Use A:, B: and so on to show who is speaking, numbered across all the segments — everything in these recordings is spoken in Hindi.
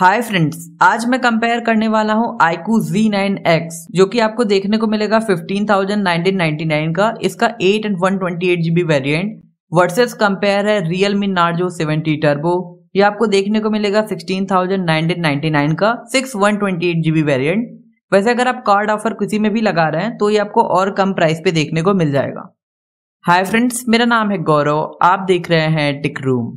A: हाय फ्रेंड्स आज मैं कंपेयर करने वाला हूँ आईकू एक्स जो कि आपको देखने को मिलेगा फिफ्टीन थाउजेंड नाइन का इसका eight and eight GB variant versus compare है मी नार्जो सेवेंटी टर्बो ये आपको देखने को मिलेगा सिक्सटीन थाउजेंड नाइनटी नाइन का six one twenty eight GB variant वैसे अगर आप कार्ड ऑफर किसी में भी लगा रहे हैं तो ये आपको और कम प्राइस पे देखने को मिल जाएगा हाय फ्रेंड्स मेरा नाम है गौरव आप देख रहे हैं टिक रूम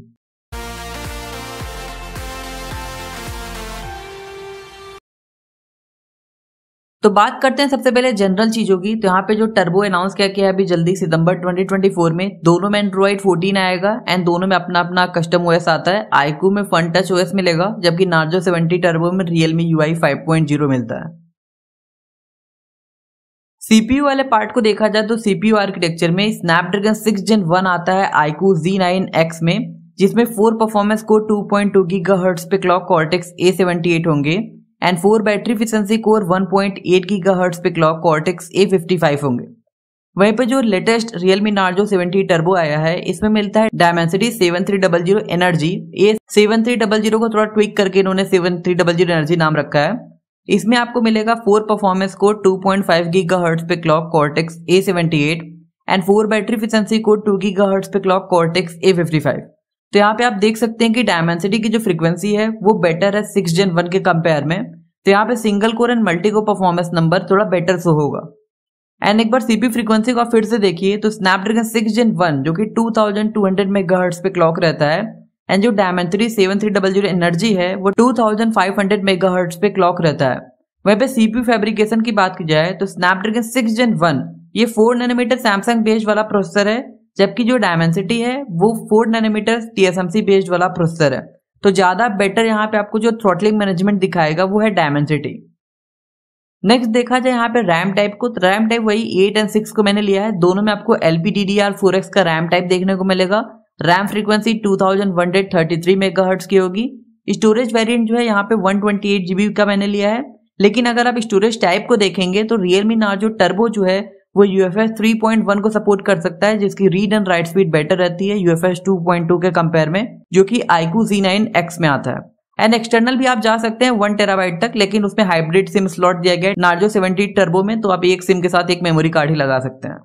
A: तो बात करते हैं सबसे पहले जनरल चीजों की तो यहाँ पे जो टर्बो अनाउंस किया गया अभी जल्दी सितंबर 2024 में दोनों में एंड्रॉइड 14 आएगा एंड दोनों में अपना अपना कस्टम ओएस आता है आईकू में फन टच ओएस मिलेगा जबकि नार्जो 70 टर्बो में रियलमी यू आई फाइव मिलता है सीपीयू वाले पार्ट को देखा जाए तो सीपीयू आर्किटेक्चर में स्नैपड्रैगन सिक्स जेन वन आता है आईकू जी नाइन एक्स में जिसमें फोर परफॉर्मेंस को 2.2 पॉइंट टू गी पे क्लॉक कॉर्टेक्स ए सेवेंटी होंगे and four battery efficiency core 1.8 point eight पे clock Cortex A fifty five होंगे वहीं पर जो लेटेस्ट रियलमी नार्जो 70 टर्बो आया है इसमें मिलता है डायमेंसिटी जीरो एनर्जी ये जीरो को थोड़ा ट्विक करके इन्होंने जीरो एनर्जी नाम रखा है इसमें आपको मिलेगा four performance core two point gigahertz पे clock Cortex A seventy eight and four battery efficiency core two gigahertz पे clock Cortex A fifty five तो यहाँ पे आप देख सकते हैं कि डायमेंसिटी की जो फ्रीक्वेंसी है वो बेटर है सिक्स जेन वन के कंपेयर में तो यहाँ पे single core and multi core performance number थोड़ा बेटर सो होगा एंड एक बार सीपी फ्रीक्वेंसी को फिर से देखिए तो स्नैपड्रैगन सिक्स जेन वन जो कि 2200 मेगाहर्ट्ज पे क्लॉक रहता है एंड जो three seven three double zero energy है वो 2500 मेगाहर्ट्ज पे क्लॉक रहता है वहीं पे सीपी फैब्रिकेशन की बात की जाए तो स्नैपड्रैगन सिक्स जेन वन ये फोर नैनोमीटर सैमसंग बेस्ड वाला प्रोसेसर है जबकि जो डायमेंसिटी है वो फोर नैनोमीटर टीएसएमसी बेस्ड वाला प्रोसेसर है तो ज़्यादा बेटर यहाँ पे आपको जो थ्रोटलिंग मैनेजमेंट दिखाएगा वो है डायमेंसिटी नेक्स्ट देखा जाए यहाँ पे रैम टाइप को तो रैम टाइप वही एट एंड सिक्स को मैंने लिया है दोनों में आपको L P D four X का रैम टाइप देखने को मिलेगा RAM frequency two thousand one hundred thirty three hertz की होगी स्टोरेज वेरिएंट जो है यहाँ पे वन ट्वेंटी एट जीबी का मैंने लिया है लेकिन अगर आप स्टोरेज टाइप को देखेंगे तो रियलमी नार्जो टर्बो जो है वो U F S three point one को सपोर्ट कर सकता है जिसकी read and write speed better रहती है U F S two point two के कंपेयर में जो की आईकू जी नाइन एक्स में आता है एंड एक्सटर्नल भी आप जा सकते हैं वन टेराबाइट तक लेकिन उसमें हाइब्रिड सिम स्लॉट दिया गया है नार्जो सेवेंटी टर्बो में तो आप एक सिम के साथ एक मेमोरी कार्ड ही लगा सकते हैं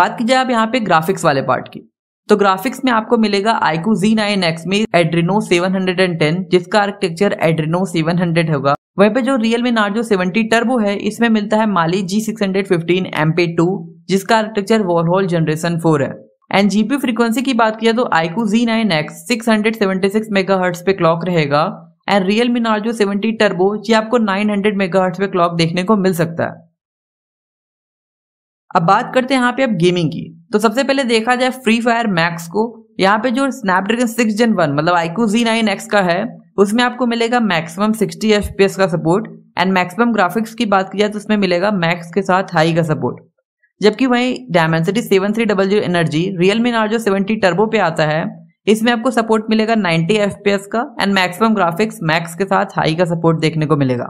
A: बात की जाए आप यहाँ पे ग्राफिक्स वाले पार्ट की तो ग्राफिक्स में आपको मिलेगा आईकू जी नाइन एक्स में एड्रीनो 710 जिसका आर्किटेक्चर एड्रीनो 700 होगा वहीं पे जो रियल में नार्जो 70 टर्बो है इसमें मिलता है Mali G six hundred fifteen MP two जिसका आर्किटेक्चर वॉलहॉल जनरेशन फोर है एंड जीपी फ्रीक्वेंसी की बात किया तो iQOO Z nine X six hundred seventy six megahertz पे क्लॉक रहेगा and Realme Narzo seventy turbo ये आपको नाइन हंड्रेड मेगा हर्ट्स पे क्लॉक देखने को मिल सकता है अब बात करते हैं यहाँ पे अब गेमिंग की तो सबसे पहले देखा जाए फ्री फायर मैक्स को यहाँ पे जो स्नैपड्रैगन सिक्स जन वन मतलब आईक्यू जी नाइन एक्स का है उसमें आपको मिलेगा मैक्सिमम सिक्सटी एफ का सपोर्ट एंड मैक्सिमम ग्राफिक्स की बात की जाए तो उसमें मिलेगा मैक्स के साथ हाई का सपोर्ट जबकि वही Dimensity seven three double zero energy Realme Narzo seventy turbo पे आता है इसमें आपको सपोर्ट मिलेगा 90 एफ का एंड मैक्सिमम ग्राफिक्स मैक्स के साथ हाई का सपोर्ट देखने को मिलेगा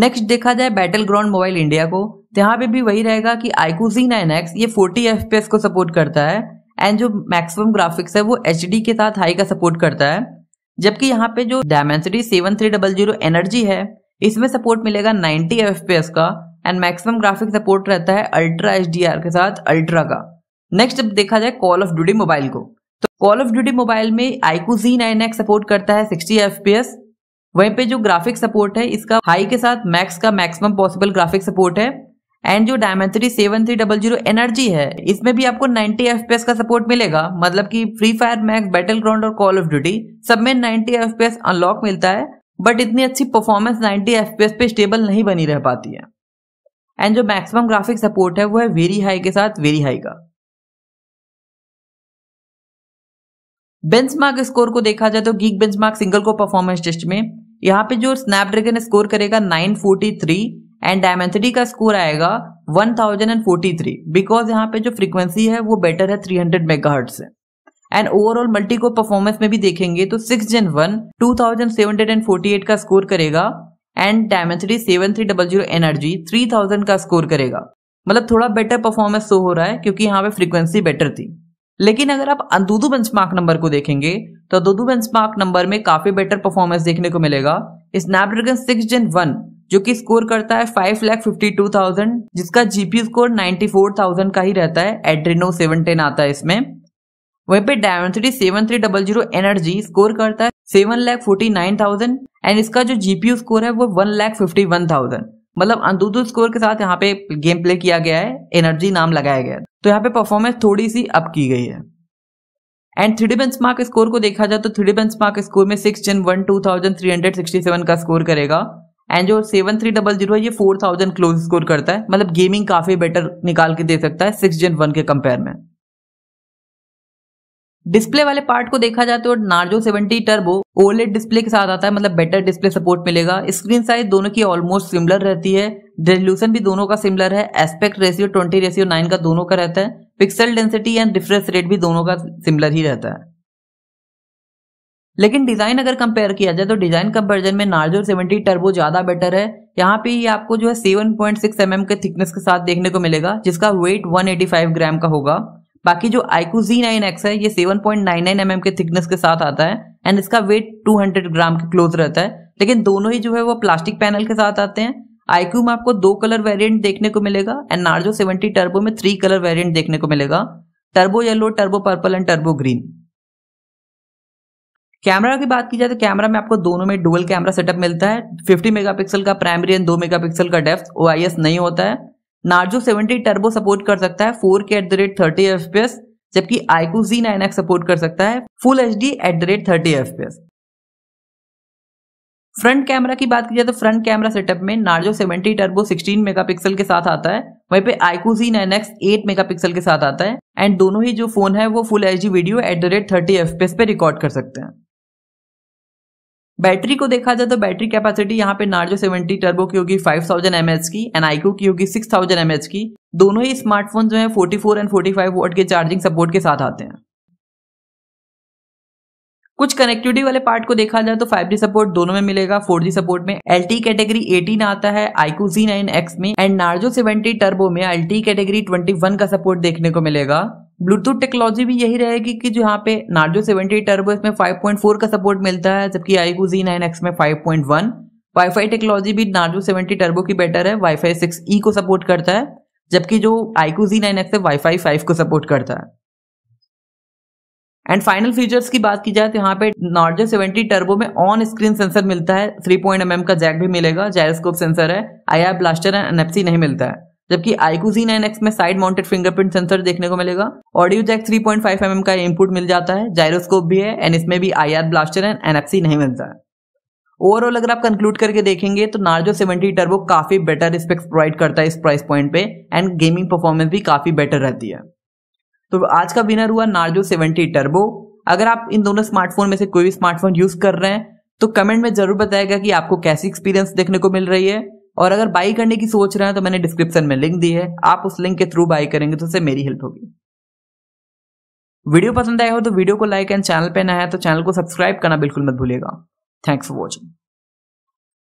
A: नेक्स्ट देखा जाए बैटल ग्राउंड मोबाइल इंडिया को यहाँ पे भी वही रहेगा कि आईकूजी नाइन एक्स ये फोर्टी एफ को सपोर्ट करता है एंड जो मैक्सिमम ग्राफिक्स है वो एच के साथ हाई का सपोर्ट करता है जबकि यहाँ पे जो Dimensity seven three double zero energy है इसमें सपोर्ट मिलेगा नाइनटी एफ का एंड मैक्सिमम ग्राफिक सपोर्ट रहता है अल्ट्रा एच के साथ अल्ट्रा का नेक्स्ट अब देखा जाए कॉल ऑफ ड्यूटी मोबाइल को तो कॉल ऑफ ड्यूटी मोबाइल में iQOO Z nine X support करता है सिक्सटी एफ वहीं पे जो ग्राफिक सपोर्ट है इसका हाई के साथ मैक्स का मैक्सिमम पॉसिबल ग्राफिक सपोर्ट है एंड जो Dimensity seven three double zero energy है इसमें भी आपको 90 एफ का सपोर्ट मिलेगा मतलब कि free fire max battleground और कॉल ऑफ ड्यूटी सब में 90 एफ अनलॉक मिलता है बट इतनी अच्छी परफॉर्मेंस 90 एफ पे स्टेबल नहीं बनी रह पाती है एंड जो मैक्सिमम ग्राफिक सपोर्ट है वो है वेरी हाई के साथ वेरी हाई का बेंचमार्क स्कोर को देखा जाए तो geek benchmark single core performance test में यहाँ पे जो स्नैपड्रैगन स्कोर करेगा 943 एंड डायमेंसिटी का स्कोर आएगा 1043 बिकॉज यहाँ पे जो फ्रीक्वेंसी है वो बेटर है 300 हंड्रेड मेगा हर्ट से and overall multi core performance में भी देखेंगे तो सिक्स जेन वन 2748 का स्कोर करेगा and Dimensity seven three double zero energy three thousand का स्कोर करेगा मतलब थोड़ा बेटर परफॉर्मेंस शो हो रहा है क्योंकि यहाँ पे फ्रीक्वेंसी बेटर थी लेकिन अगर आप अंदूदू बेंचमार्क नंबर को देखेंगे तो अंदूदू बेंचमार्क नंबर में काफी बेटर परफॉर्मेंस देखने को मिलेगा स्नैपड्रैगन सिक्स जेन वन जो कि स्कोर करता है five lakh fifty two thousand जिसका GP score ninety four thousand का ही रहता है एड्रीनो सेवन टेन आता है इसमें वहीं पे Dimensity seven three double zero energy score करता है seven lakh forty nine thousand and इसका जो जीपी स्कोर है वो one lakh fifty one thousand मतलब अंदुदु स्कोर के साथ यहाँ पे गेम प्ले किया गया है एनर्जी नाम लगाया गया है तो यहाँ पे परफॉर्मेंस थोड़ी सी अप की गई है and three benchmark score को देखा जाए तो थ्री बेंच मार्क स्कोर में six gen one two thousand three hundred sixty seven का स्कोर करेगा एंड जो सेवन थ्री डबल जीरो है ये फोर थाउजेंड क्लोज स्कोर करता है मतलब गेमिंग काफी बेटर निकाल के दे सकता है सिक्स जेन वन के कंपेयर में डिस्प्ले वाले पार्ट को देखा जाए तो Narzo seventy turbo OLED display के साथ आता है मतलब बेटर डिस्प्ले सपोर्ट मिलेगा स्क्रीन साइज दोनों की ऑलमोस्ट सिमिलर रहती है रेजोल्यूशन भी दोनों का सिमिलर है aspect ratio twenty ratio nine का दोनों का रहता है pixel density and refresh rate भी दोनों का सिमिलर ही रहता है लेकिन डिजाइन अगर कंपेयर किया जाए तो डिजाइन कंपेरिजन में नार्जो सेवेंटी टर्बो ज्यादा बेटर है यहाँ पे आपको जो है सेवन पॉइंट एम के थिकनेस के साथ देखने को मिलेगा जिसका वेट फाइव ग्राम का होगा बाकी जो आईकू जी नाइन एक्स है ये seven point nine nine M के थिकनेस के साथ आता है एंड इसका वेट टू हंड्रेड ग्राम के क्लोज रहता है लेकिन दोनों ही जो है वो प्लास्टिक पैनल के साथ आते हैं आईक्यू में आपको दो कलर वेरियंट देखने को मिलेगा एंड नार्जो सेवेंटी टर्बो में थ्री कलर वेरियंट देखने को मिलेगा turbo yellow turbo purple and turbo green camera की बात की जाए तो कैमरा में आपको दोनों में डुअल कैमरा सेटअप मिलता है 50 मेगापिक्सल का प्राइमरी एंड 2 मेगापिक्सल का डेफ्थ ओ नहीं होता है नार्जो 70 टर्बो सपोर्ट कर सकता है 4K at the rate thirty F जबकि आईकू जी नाइन सपोर्ट कर सकता है full H D at the rate thirty F front camera की बात की जाए तो फ्रंट कैमरा सेटअप में नार्जो 70 टर्बो 16 मेगापिक्सल के साथ आता है वहीं पे iQOO Z nine X eight pixel के साथ आता है एंड दोनों ही जो फोन है वो full H D video at the rate thirty F पे रिकॉर्ड कर सकते हैं बैटरी को देखा जाए तो बैटरी कैपेसिटी यहाँ पे नार्जो 70 टर्बो की होगी 5000 थाउजेंड की एंड आईक्यू की होगी 6000 थाउजेंड की दोनों ही स्मार्टफोन जो है 44 एंड 45 फाइव वोट के चार्जिंग सपोर्ट के साथ आते हैं कुछ कनेक्टिविटी वाले पार्ट को देखा जाए तो 5G सपोर्ट दोनों में मिलेगा 4G सपोर्ट में एल कैटेगरी 18 आता है आईकू जी नाइन एक्स में एंड नार्जो 70 टर्बो में एल कैटेगरी ट्वेंटी का सपोर्ट देखने को मिलेगा ब्लूटूथ टेक्नोलॉजी भी यही रहेगी कि जो यहाँ पे नार्जो सेवेंटी टर्बो इसमें फाइव पॉइंट फोर का सपोर्ट मिलता है जबकि आईकू जी नाइन एक्स में five point Y wifi technology भी नार्जो सेवेंटी टर्बो की बेटर है वाईफाई ई को सपोर्ट करता है जबकि जो आईकू जी नाइन एक्स है वाईफाई फाइव को सपोर्ट करता है एंड फाइनल फीचर्स की बात की जाए तो यहाँ पे नार्जो सेवेंटी टर्बो में ऑन स्क्रीन सेंसर मिलता है थ्री पॉइंट एम का जैक भी मिलेगा जायरोस्कोप सेंसर है I R blaster and NFC नहीं मिलता है जबकि आईकू जी नाइन एक्स में साइड माउंटेड फिंगरप्रिंट सेंसर देखने को मिलेगा ऑडियो जैक 3.5 पॉइंट mm का इनपुट मिल जाता है जायरोस्कोप भी है एंड इसमें भी आई ब्लास्टर एंड एनएफसी नहीं मिलता है ओवरऑल अगर आप कंक्लूड करके देखेंगे तो नार्जो 70 टर्बो काफी बेटर स्पेक्स प्रोवाइड करता है इस प्राइस पॉइंट पे एंड गेमिंग परफॉर्मेंस भी काफी बेटर रहती है तो आज का विनर हुआ नार्जो 70 टर्बो अगर आप इन दोनों स्मार्टफोन में से कोई भी स्मार्टफोन यूज कर रहे हैं तो कमेंट में जरूर बताएगा कि आपको कैसी एक्सपीरियंस देखने को मिल रही है और अगर बाई करने की सोच रहे हैं तो मैंने डिस्क्रिप्शन में लिंक दी है आप उस लिंक के थ्रू बाई करेंगे तो उससे मेरी हेल्प होगी वीडियो पसंद आया हो तो वीडियो को लाइक एंड चैनल पर नया है तो चैनल को सब्सक्राइब करना बिल्कुल मत भूलिएगा थैंक्स फॉर वॉचिंग